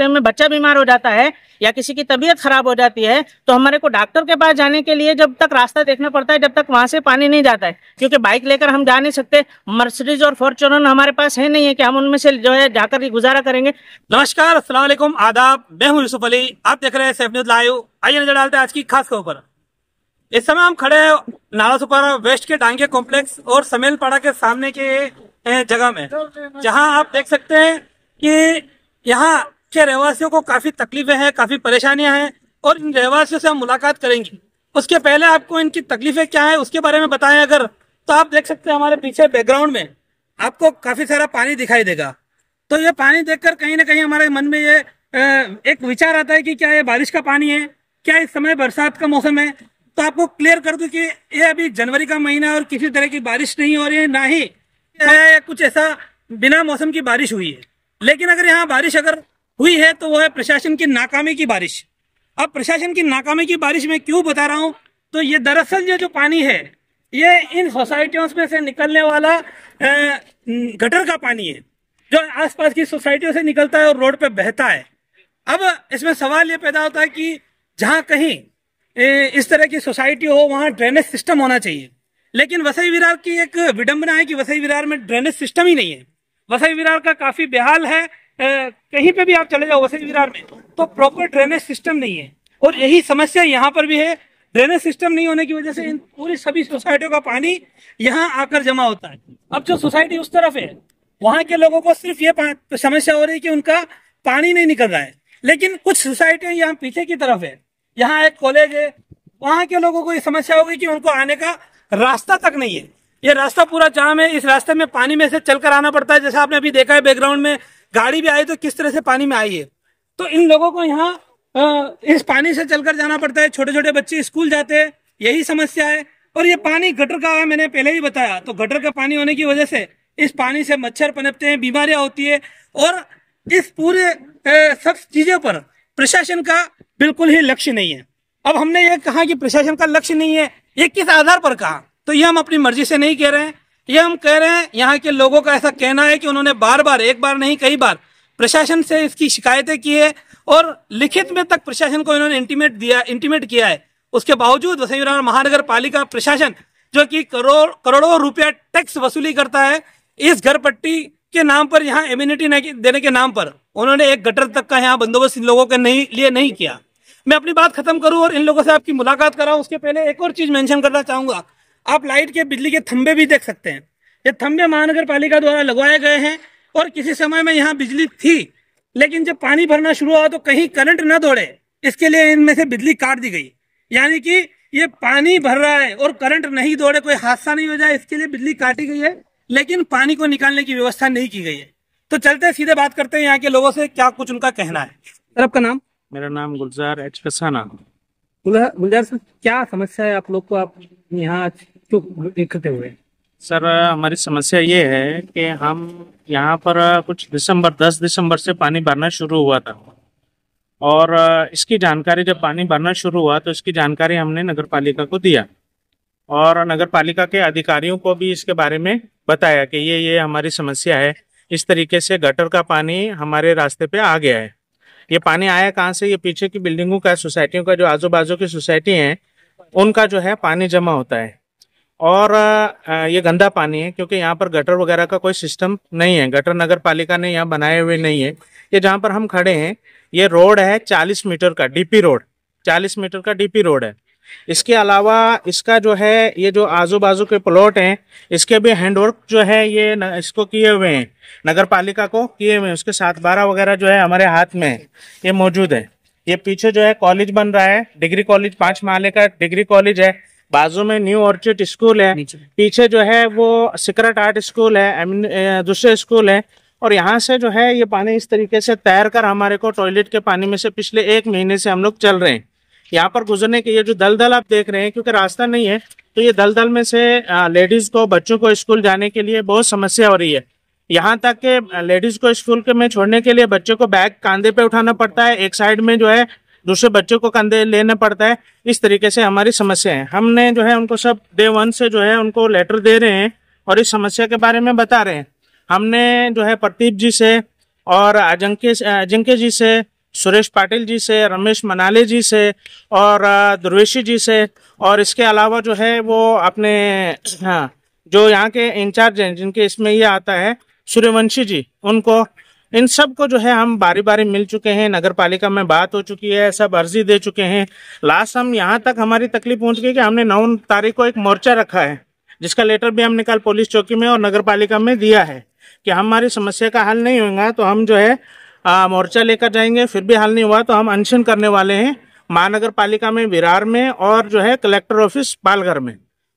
Time में बच्चा बीमार हो जाता है या किसी की तबीयत खराब हो जाती है तो हमारे को डॉक्टर के पास जाने के लिए जब तक रास्ता देखना पड़ता है जब तक वहां से पानी नहीं जाता है क्योंकि बाइक लेकर हम जा नहीं सकते मर्सिडीज और फॉर्चुनर हमारे पास है नहीं है कि हम उनमें से जो है जाकर गुजारा करेंगे नमस्कार असला आदाब मैं हूँ यूसुफ अली आप देख रहे हैं सैफ लाइव आइए नजर डालते हैं आज की खास खबर इस समय हम खड़े हैं सुपारा वेस्ट के डांगे कॉम्प्लेक्स और समेलपाड़ा के सामने के जगह में जहां आप देख सकते हैं कि यहां के रहवासियों को काफ़ी तकलीफें हैं काफ़ी परेशानियां हैं और इन रहवासियों से हम मुलाकात करेंगे उसके पहले आपको इनकी तकलीफें क्या है उसके बारे में बताएं अगर तो आप देख सकते हैं हमारे पीछे बैकग्राउंड में आपको काफ़ी सारा पानी दिखाई देगा तो ये पानी देखकर कहीं ना कहीं हमारे मन में ये एक विचार आता है कि क्या ये बारिश का पानी है क्या इस समय बरसात का मौसम है तो आपको क्लियर कर दू कि ये अभी जनवरी का महीना और किसी तरह की बारिश नहीं हो रही है ना ही कुछ ऐसा बिना मौसम की बारिश हुई है लेकिन अगर यहाँ बारिश अगर हुई है तो वो है प्रशासन की नाकामी की बारिश अब प्रशासन की नाकामी की बारिश में क्यों बता रहा हूं तो ये दरअसल ये जो पानी है ये इन सोसाइटियों में से निकलने वाला गटर का पानी है जो आसपास की सोसाइटियों से निकलता है और रोड पे बहता है अब इसमें सवाल ये पैदा होता है कि जहां कहीं इस तरह की सोसाइटी हो वहां ड्रेनेज सिस्टम होना चाहिए लेकिन वसई विरार की एक विडंबना है कि वसई विरार में ड्रेनेज सिस्टम ही नहीं है वसई विरार का काफ़ी बेहाल है कहीं पे भी आप चले जाओ वसई विरार में तो प्रॉपर ड्रेनेज सिस्टम नहीं है और यही समस्या यहाँ पर भी है ड्रेनेज सिस्टम नहीं होने की वजह से इन पूरी सभी सोसाइटियों का पानी यहाँ आकर जमा होता है अब जो सोसाइटी उस तरफ है वहां के लोगों को सिर्फ ये समस्या हो रही है कि उनका पानी नहीं निकल रहा है लेकिन कुछ सोसाइटियां यहाँ पीछे की तरफ है यहाँ एक कॉलेज है वहां के लोगों को ये समस्या होगी कि उनको आने का रास्ता तक नहीं है ये रास्ता पूरा जाम है इस रास्ते में पानी में से चलकर आना पड़ता है जैसा आपने अभी देखा है बैकग्राउंड में गाड़ी भी आई तो किस तरह से पानी में आई है तो इन लोगों को यहाँ इस पानी से चलकर जाना पड़ता है छोटे छोटे बच्चे स्कूल जाते हैं यही समस्या है और ये पानी गटर का है मैंने पहले ही बताया तो गटर का पानी होने की वजह से इस पानी से मच्छर पनपते हैं बीमारियां होती है और इस पूरे सब चीजों पर प्रशासन का बिल्कुल ही लक्ष्य नहीं है अब हमने ये कहा कि प्रशासन का लक्ष्य नहीं है ये किस आधार पर कहा तो ये हम अपनी मर्जी से नहीं कह रहे हैं ये हम कह रहे हैं यहाँ के लोगों का ऐसा कहना है कि उन्होंने बार बार एक बार नहीं कई बार प्रशासन से इसकी शिकायतें की है और लिखित में तक प्रशासन को इन्होंने इंटीमेट दिया इंटीमेट किया है उसके बावजूद वसई महानगर पालिका प्रशासन जो कि करोड़ करोड़ों रुपया टैक्स वसूली करता है इस घर पट्टी के नाम पर यहाँ इम्यूनिटी देने के नाम पर उन्होंने एक गटर तक का यहाँ बंदोबस्त इन लोगों के नहीं लिए नहीं किया मैं अपनी बात खत्म करूं और इन लोगों से आपकी मुलाकात कराऊँ उसके पहले एक और चीज मैंशन करना चाहूंगा आप लाइट के बिजली के थम्बे भी देख सकते हैं ये थम्बे महानगर पालिका द्वारा लगवाए गए हैं और किसी समय में यहाँ बिजली थी लेकिन जब पानी भरना शुरू हुआ तो कहीं करंट न दौड़े इसके लिए इनमें से बिजली काट दी गई यानी कि ये पानी भर रहा है और करंट नहीं दौड़े कोई हादसा नहीं हो जाए इसके लिए बिजली काटी गई है लेकिन पानी को निकालने की व्यवस्था नहीं की गई है तो चलते सीधे बात करते हैं यहाँ के लोगों से क्या कुछ उनका कहना है सर आपका नाम मेरा नाम गुलजार एच फसाना गुलजार सर क्या समस्या है आप लोग को आप यहाँ क्यों हुए सर हमारी समस्या ये है कि हम यहाँ पर कुछ दिसंबर 10 दिसंबर से पानी भरना शुरू हुआ था और इसकी जानकारी जब पानी भरना शुरू हुआ तो इसकी जानकारी हमने नगर पालिका को दिया और नगर पालिका के अधिकारियों को भी इसके बारे में बताया कि ये ये हमारी समस्या है इस तरीके से गटर का पानी हमारे रास्ते पे आ गया है ये पानी आया कहाँ से ये पीछे की बिल्डिंगों का सोसाइटियों का जो आजू बाजू की सोसाइटी है उनका जो है पानी जमा होता है और ये गंदा पानी है क्योंकि यहाँ पर गटर वगैरह का कोई सिस्टम नहीं है गटर नगर पालिका ने यहाँ बनाए हुए नहीं है ये जहाँ पर हम खड़े हैं ये रोड है चालीस मीटर का डीपी रोड चालीस मीटर का डीपी रोड है इसके अलावा इसका जो है ये जो आजू बाजू के प्लॉट हैं इसके भी हैंडवर्क जो है ये न, इसको किए हुए हैं नगर पालिका को किए हुए हैं उसके साथ बारह वगैरह जो है हमारे हाथ में है ये मौजूद है ये पीछे जो है कॉलेज बन रहा है डिग्री कॉलेज पांच माले का डिग्री कॉलेज है बाजू में न्यू ऑर्चिड स्कूल है पीछे जो है वो सिक्रेट आर्ट स्कूल है दूसरे स्कूल है और यहाँ से जो है ये पानी इस तरीके से तैर कर हमारे को टॉयलेट के पानी में से पिछले एक महीने से हम लोग चल रहे हैं यहाँ पर गुजरने के ये जो दलदल आप देख रहे हैं क्योंकि रास्ता नहीं है तो ये दलदल में से लेडीज को बच्चों को स्कूल जाने के लिए बहुत समस्या हो रही है यहाँ तक के लेडीज को स्कूल के में छोड़ने के लिए बच्चों को बैग कंधे पे उठाना पड़ता है एक साइड में जो है दूसरे बच्चों को कंधे लेना पड़ता है इस तरीके से हमारी समस्या है हमने जो है उनको सब डे वन से जो है उनको लेटर दे रहे हैं और इस समस्या के बारे में बता रहे हैं हमने जो है प्रदीप जी से और अजंके अजंके जी से सुरेश पाटिल जी से रमेश मनाले जी से और दुर्वेशी जी से और इसके अलावा जो है वो अपने हाँ जो यहाँ के इंचार्ज हैं जिनके इसमें ये आता है सूर्यवंशी जी उनको इन सब को जो है हम बारी बारी मिल चुके हैं नगर पालिका में बात हो चुकी है सब अर्जी दे चुके हैं लास्ट हम यहाँ तक हमारी तकलीफ पहुँच गई कि हमने नौ तारीख को एक मोर्चा रखा है जिसका लेटर भी हमने कल पुलिस चौकी में और नगर पालिका में दिया है कि हमारी समस्या का हल नहीं होगा तो हम जो है मोर्चा लेकर जाएंगे फिर भी हल नहीं हुआ तो हम अनशन करने वाले हैं महानगर पालिका में विरार में और जो है कलेक्टर ऑफिस पालघर में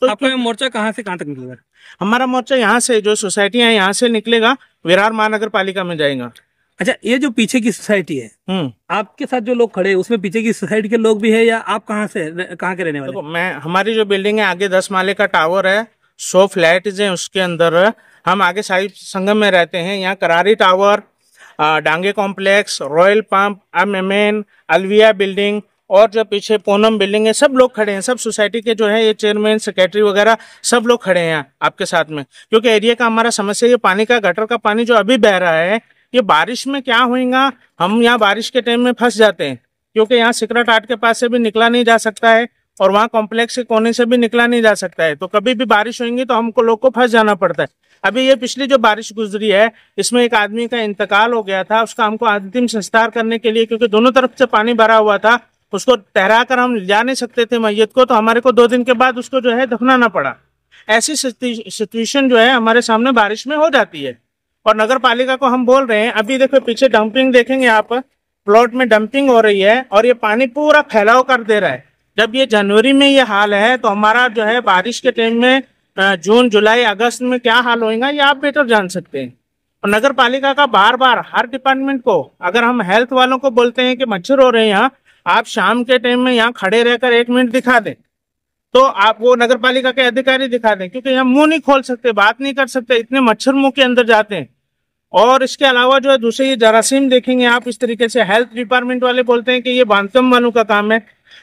तो आपका मोर्चा कहाँ से कहाँ तक निकलेगा हमारा मोर्चा यहाँ से जो सोसाइटी है यहाँ से निकलेगा विरार महानगर पालिका में जाएगा अच्छा ये जो पीछे की सोसाइटी है हम्म। आपके साथ जो लोग खड़े हैं उसमें पीछे की सोसाइटी के लोग भी है या आप कहाँ से कहाँ के रहने वाले तो मैं हमारी जो बिल्डिंग है आगे दस माले का टावर है सौ फ्लैट है उसके अंदर हम आगे साहिब संगम में रहते हैं यहाँ Karari tower Dange complex royal pump M M N अलविया बिल्डिंग और जो पीछे पोनम बिल्डिंग है सब लोग खड़े हैं सब सोसाइटी के जो है ये चेयरमैन सेक्रेटरी वगैरह सब लोग खड़े हैं आपके साथ में क्योंकि एरिया का हमारा समस्या ये पानी का गटर का पानी जो अभी बह रहा है ये बारिश में क्या होएगा हम यहाँ बारिश के टाइम में फंस जाते हैं क्योंकि यहाँ सिकरट आर्ट के पास से भी निकला नहीं जा सकता है और वहाँ कॉम्प्लेक्स के कोने से भी निकला नहीं जा सकता है तो कभी भी बारिश होगी तो हमको लोग को फंस जाना पड़ता है अभी ये पिछली जो बारिश गुजरी है इसमें एक आदमी का इंतकाल हो गया था उसका हमको अंतिम संस्कार करने के लिए क्योंकि दोनों तरफ से पानी भरा हुआ था उसको ठहरा कर हम जा नहीं सकते थे मैयत को तो हमारे को दो दिन के बाद उसको जो है दफनाना पड़ा ऐसी सिचुएशन जो है हमारे सामने बारिश में हो जाती है और नगर पालिका को हम बोल रहे हैं अभी देखो पीछे डंपिंग देखेंगे आप प्लॉट में डंपिंग हो रही है और ये पानी पूरा फैलाव कर दे रहा है जब ये जनवरी में ये हाल है तो हमारा जो है बारिश के टाइम में जून जुलाई अगस्त में क्या हाल होएगा ये आप बेहतर तो जान सकते हैं और नगर पालिका का बार बार हर डिपार्टमेंट को अगर हम हेल्थ वालों को बोलते हैं कि मच्छर हो रहे हैं यहाँ आप शाम के टाइम में यहाँ खड़े रहकर एक मिनट दिखा दें तो आप वो नगर पालिका के अधिकारी दिखा दें क्योंकि यहाँ मुंह नहीं खोल सकते बात नहीं कर सकते इतने मच्छर मुंह के अंदर जाते हैं और इसके अलावा जो है दूसरे ये जरासीम देखेंगे आप इस तरीके से हेल्थ डिपार्टमेंट वाले बोलते हैं कि ये बांधकम वालों का काम है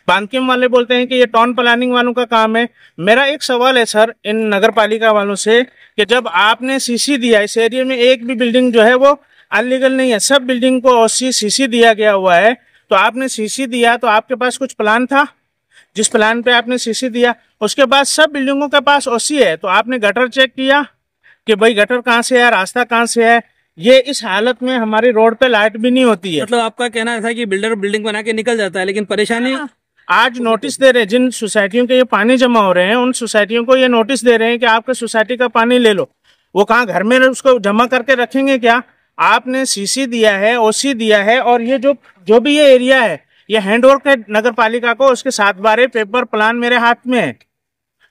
बांधकेम वाले बोलते हैं कि ये टाउन प्लानिंग वालों का काम है मेरा एक सवाल है सर इन नगर पालिका वालों से कि जब आपने सीसी दिया इस एरिया में एक भी बिल्डिंग जो है वो अनलीगल नहीं है सब बिल्डिंग को सीसी दिया गया हुआ है तो आपने सीसी दिया तो आपके पास कुछ प्लान था जिस प्लान पे आपने सीसी दिया उसके बाद सब बिल्डिंगों के पास ओसी है तो आपने गटर चेक किया कि भाई गटर कहाँ से है रास्ता कहाँ से है ये इस हालत में हमारी रोड पे लाइट भी नहीं होती है मतलब आपका कहना था कि बिल्डर बिल्डिंग बना के निकल जाता है लेकिन परेशानी हाँ। आज नोटिस दे रहे हैं जिन सोसाइटियों के ये पानी जमा हो रहे हैं उन सोसाइटियों को ये नोटिस दे रहे हैं कि आपके सोसाइटी का पानी ले लो वो कहाँ घर में उसको जमा करके रखेंगे क्या आपने सीसी दिया है ओसी दिया है और ये जो जो भी ये एरिया है ये हैंड ओवर है नगर पालिका को उसके साथ बारे पेपर प्लान मेरे हाथ में है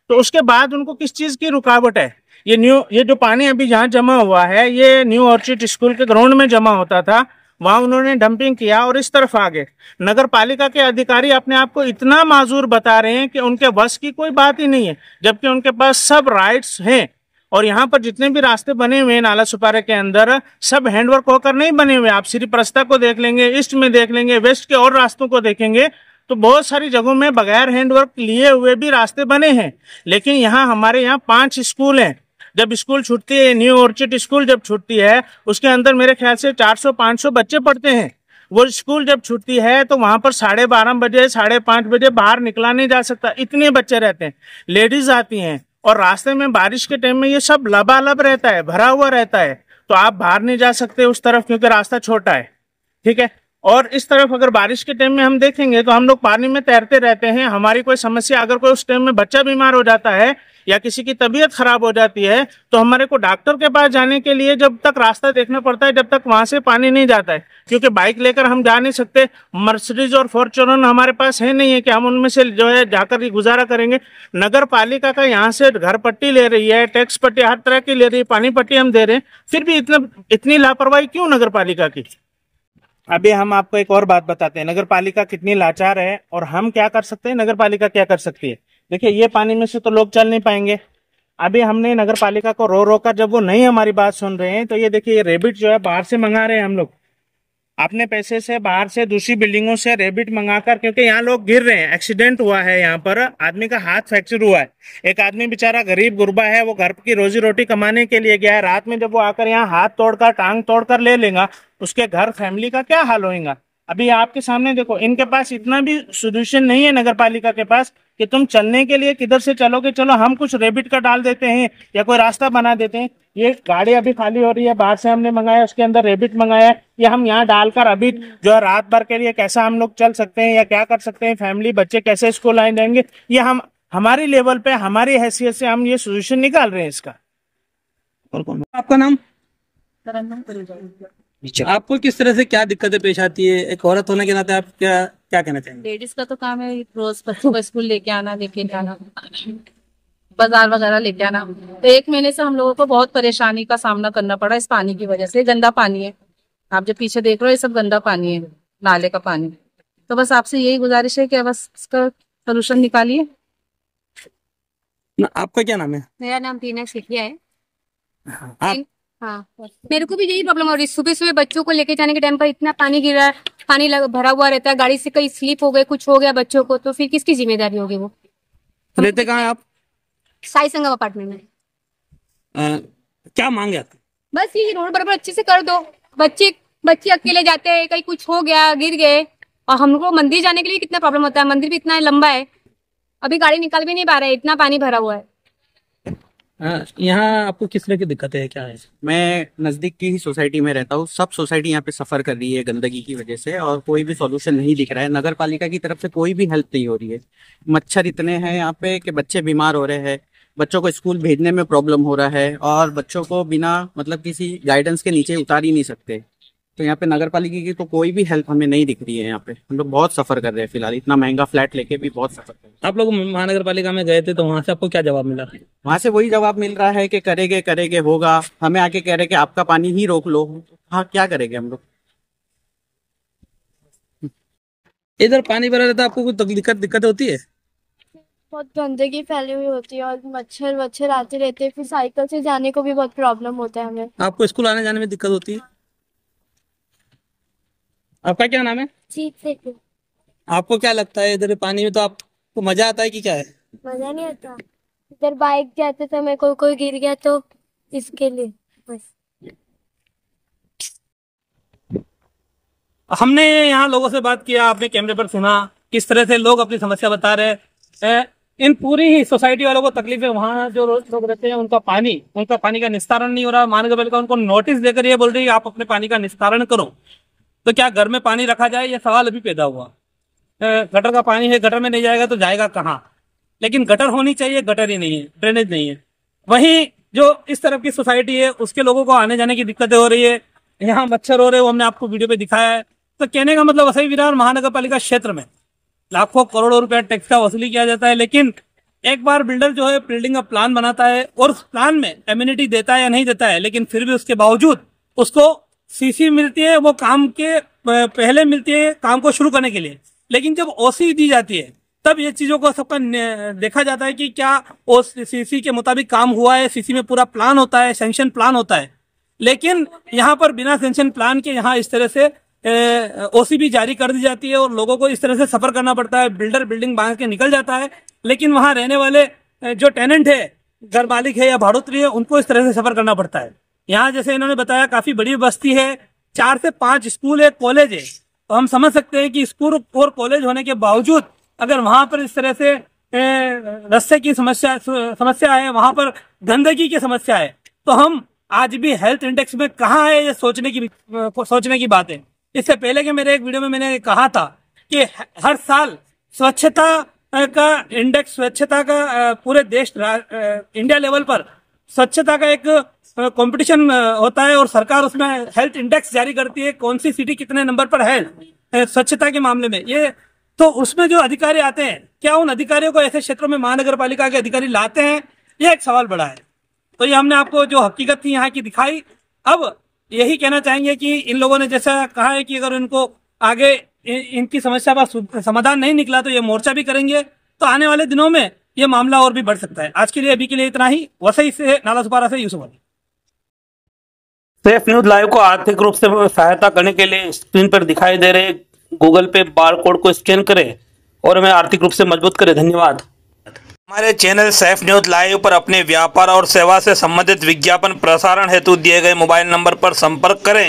तो उसके बाद उनको किस चीज़ की रुकावट है ये न्यू ये जो पानी अभी जहाँ जमा हुआ है ये न्यू ऑर्चिड स्कूल के ग्राउंड में जमा होता था वहां उन्होंने डंपिंग किया और इस तरफ आ गए नगर पालिका के अधिकारी अपने आप को इतना माजूर बता रहे हैं कि उनके बस की कोई बात ही नहीं है जबकि उनके पास सब राइट्स हैं और यहाँ पर जितने भी रास्ते बने हुए हैं नाला सुपारे के अंदर सब हैंडवर्क होकर नहीं बने हुए आप श्री प्रस्ता को देख लेंगे ईस्ट में देख लेंगे वेस्ट के और रास्तों को देखेंगे तो बहुत सारी जगहों में बगैर हैंडवर्क लिए हुए भी रास्ते बने हैं लेकिन यहाँ हमारे यहाँ पांच स्कूल हैं जब स्कूल छुट्टी है न्यू ऑर्चिड स्कूल जब छुट्टी है उसके अंदर मेरे ख्याल से 400-500 बच्चे पढ़ते हैं वो स्कूल जब छुट्टी है तो वहां पर साढ़े बारह बजे साढ़े पाँच बजे बाहर निकला नहीं जा सकता इतने बच्चे रहते हैं लेडीज आती हैं और रास्ते में बारिश के टाइम में ये सब लबालब रहता है भरा हुआ रहता है तो आप बाहर नहीं जा सकते उस तरफ क्योंकि रास्ता छोटा है ठीक है और इस तरफ अगर बारिश के टाइम में हम देखेंगे तो हम लोग पानी में तैरते रहते हैं हमारी कोई समस्या अगर कोई उस टाइम में बच्चा बीमार हो जाता है या किसी की तबीयत खराब हो जाती है तो हमारे को डॉक्टर के पास जाने के लिए जब तक रास्ता देखना पड़ता है जब तक वहां से पानी नहीं जाता है क्योंकि बाइक लेकर हम जा नहीं सकते मर्सिडीज और फॉर्चुनर हमारे पास है नहीं है कि हम उनमें से जो है जाकर गुजारा करेंगे नगर पालिका का यहाँ से घर पट्टी ले रही है टैक्स पट्टी हर तरह की ले रही है पानी पट्टी हम दे रहे हैं फिर भी इतना इतनी लापरवाही क्यों नगर पालिका की अभी हम आपको एक और बात बताते हैं नगर पालिका कितनी लाचार है और हम क्या कर सकते हैं नगर पालिका क्या कर सकती है देखिए ये पानी में से तो लोग चल नहीं पाएंगे अभी हमने नगर पालिका को रो रो कर जब वो नहीं हमारी बात सुन रहे हैं तो ये देखिए ये रेबिट जो है बाहर से मंगा रहे हैं हम लोग अपने पैसे से बाहर से दूसरी बिल्डिंगों से रेबिट मंगाकर क्योंकि यहाँ लोग गिर रहे हैं एक्सीडेंट हुआ है यहाँ पर आदमी का हाथ फ्रैक्चर हुआ है एक आदमी बेचारा गरीब गुरबा है वो घर की रोजी रोटी कमाने के लिए गया है रात में जब वो आकर यहाँ हाथ तोड़कर टांग तोड़कर ले लेगा उसके घर फैमिली का क्या हाल होगा अभी आपके सामने देखो इनके पास इतना भी सोल्यूशन नहीं है नगर के पास कि तुम चलने के लिए किधर से चलोगे चलो हम कुछ रेबिट का डाल देते हैं या कोई रास्ता बना देते हैं ये गाड़ी अभी खाली हो रही है बाहर से हमने मंगाया उसके अंदर रेबिट मंगाया ये हम यहाँ डालकर अभी जो है रात भर के लिए कैसा हम लोग चल सकते हैं या क्या कर सकते हैं फैमिली बच्चे कैसे स्कूल आए जाएंगे ये हम हमारे लेवल पे हमारी हैसियत से हम ये सोल्यूशन निकाल रहे हैं इसका और कौन आपका नाम आपको किस तरह से क्या दिक्कतें पेश आती है एक औरत होने के नाते आप क्या क्या कहना चाहेंगे लेडीज का तो काम है रोज बच्चों को स्कूल लेके आना लेके जाना बाजार वगैरह लेके आना तो एक महीने से हम लोगों को बहुत परेशानी का सामना करना पड़ा इस पानी की वजह से गंदा पानी है आप जो पीछे देख रहे हो ये सब गंदा पानी है नाले का पानी तो बस आपसे यही गुजारिश है कि बस इसका सोल्यूशन निकालिए आपका क्या नाम है मेरा नाम दीना सिखिया है आप... हाँ।, हाँ मेरे को भी यही प्रॉब्लम हो रही है सुबह सुबह बच्चों को लेके जाने के टाइम पर इतना पानी गिर रहा है पानी लग, भरा हुआ रहता है गाड़ी से कहीं स्लिप हो गए कुछ हो गया बच्चों को तो फिर किसकी जिम्मेदारी होगी वो रहते तो कहा आप साई संगम अपार्टमेंट में क्या मांगे आपकी बस ये रोड बराबर अच्छे से कर दो बच्चे बच्चे अकेले जाते हैं कहीं कुछ हो गया गिर गए और हम लोग को मंदिर जाने के लिए कितना प्रॉब्लम होता है मंदिर भी इतना लंबा है अभी गाड़ी निकाल भी नहीं पा रहा है इतना पानी भरा हुआ है हाँ, यहाँ आपको किस तरह की दिक्कतें है क्या है मैं नजदीक की ही सोसाइटी में रहता हूँ सब सोसाइटी यहाँ पे सफर कर रही है गंदगी की वजह से और कोई भी सोल्यूशन नहीं दिख रहा है नगर पालिका की तरफ से कोई भी हेल्प नहीं हो रही है मच्छर इतने हैं यहाँ पे कि बच्चे बीमार हो रहे हैं बच्चों को स्कूल भेजने में प्रॉब्लम हो रहा है और बच्चों को बिना मतलब किसी गाइडेंस के नीचे उतार ही नहीं सकते तो यहाँ पे नगर पालिका की तो कोई भी हेल्प हमें नहीं दिख रही है यहाँ पे हम लोग बहुत सफर कर रहे हैं फिलहाल इतना महंगा फ्लैट लेके भी बहुत सफर कर रहे हैं आप लोग महानगर पालिका में गए थे तो वहाँ से आपको क्या जवाब मिला वहाँ से वही जवाब मिल रहा है कि करेंगे करेंगे होगा हमें आके कह रहे कि आपका पानी ही रोक लो हाँ क्या करेंगे हम लोग इधर पानी भरा रहता आपको दिक्कत दिक्कत होती है बहुत गंदगी फैली हुई होती है और मच्छर वच्छर आते रहते हैं फिर साइकिल से जाने को भी बहुत प्रॉब्लम होता है हमें आपको स्कूल आने जाने में दिक्कत होती है आपका क्या नाम है आपको क्या लगता है इधर पानी में तो आपको मजा आता है कि क्या है मजा नहीं आता इधर बाइक जाते समय कोई कोई गिर गया तो इसके लिए बस हमने यहाँ लोगों से बात किया आपने कैमरे पर सुना किस तरह से लोग अपनी समस्या बता रहे हैं इन पूरी ही सोसाइटी वालों को तकलीफ है वहाँ जो लोग रहते हैं उनका पानी उनका पानी का निस्तारण नहीं हो रहा महानगर पालिका उनको नोटिस देकर ये बोल रही है आप अपने पानी का निस्तारण करो तो क्या घर में पानी रखा जाए यह सवाल अभी पैदा हुआ गटर का पानी है गटर में नहीं जाएगा तो जाएगा कहाँ लेकिन गटर होनी चाहिए गटर ही नहीं है ड्रेनेज नहीं है वहीं जो इस तरफ की सोसाइटी है उसके लोगों को आने जाने की दिक्कतें हो रही है यहाँ मच्छर हो रहे हैं वो हमने आपको वीडियो पे दिखाया है तो कहने का मतलब वसई विरार महानगर पालिका क्षेत्र में लाखों करोड़ों रुपया टैक्स का वसूली किया जाता है लेकिन एक बार बिल्डर जो है बिल्डिंग का प्लान बनाता है और उस प्लान में एम्यूनिटी देता है या नहीं देता है लेकिन फिर भी उसके बावजूद उसको सीसी मिलती है वो काम के पहले मिलती है काम को शुरू करने के लिए लेकिन जब ओसी दी जाती है तब ये चीजों को सबका देखा जाता है कि क्या सीसी के मुताबिक काम हुआ है सीसी में पूरा प्लान होता है सेंक्शन प्लान होता है लेकिन यहाँ पर बिना सेंक्शन प्लान के यहाँ इस तरह से ओसी भी जारी कर दी जाती है और लोगों को इस तरह से सफर करना पड़ता है बिल्डर बिल्डिंग बांध के निकल जाता है लेकिन वहाँ रहने वाले जो टेनेंट है घर मालिक है या भाड़ोत्री है उनको इस तरह से सफर करना पड़ता है यहाँ जैसे इन्होंने बताया काफी बड़ी बस्ती है चार से पांच स्कूल है कॉलेज है तो हम समझ सकते हैं कि स्कूल और कॉलेज होने के बावजूद अगर वहां पर इस तरह से रस्से की समस्या समस्या है वहां पर गंदगी की समस्या है तो हम आज भी हेल्थ इंडेक्स में कहा है ये सोचने की सोचने की बात है इससे पहले के मेरे एक वीडियो में मैंने कहा था कि हर साल स्वच्छता का इंडेक्स स्वच्छता का पूरे देश इंडिया लेवल पर स्वच्छता का एक कंपटीशन होता है और सरकार उसमें हेल्थ इंडेक्स जारी करती है कौन सी सिटी कितने नंबर पर है स्वच्छता के मामले में ये तो उसमें जो अधिकारी आते हैं क्या उन अधिकारियों को ऐसे क्षेत्रों में महानगर पालिका के अधिकारी लाते हैं यह एक सवाल बड़ा है तो ये हमने आपको जो हकीकत थी यहाँ की दिखाई अब यही कहना चाहेंगे कि इन लोगों ने जैसा कहा है कि अगर इनको आगे इनकी समस्या का समाधान नहीं निकला तो ये मोर्चा भी करेंगे तो आने वाले दिनों में ये मामला और भी बढ़ सकता है आज के लिए अभी के लिए इतना ही वसई से नाला सुपारा से Yusuf Ali safe news live को आर्थिक रूप से सहायता करने के लिए स्क्रीन पर दिखाई दे रहे गूगल पे बार कोड को स्कैन करें और हमें आर्थिक रूप से मजबूत करें धन्यवाद हमारे चैनल सेफ न्यूज लाइव पर अपने व्यापार और सेवा से संबंधित विज्ञापन प्रसारण हेतु दिए गए मोबाइल नंबर पर संपर्क करें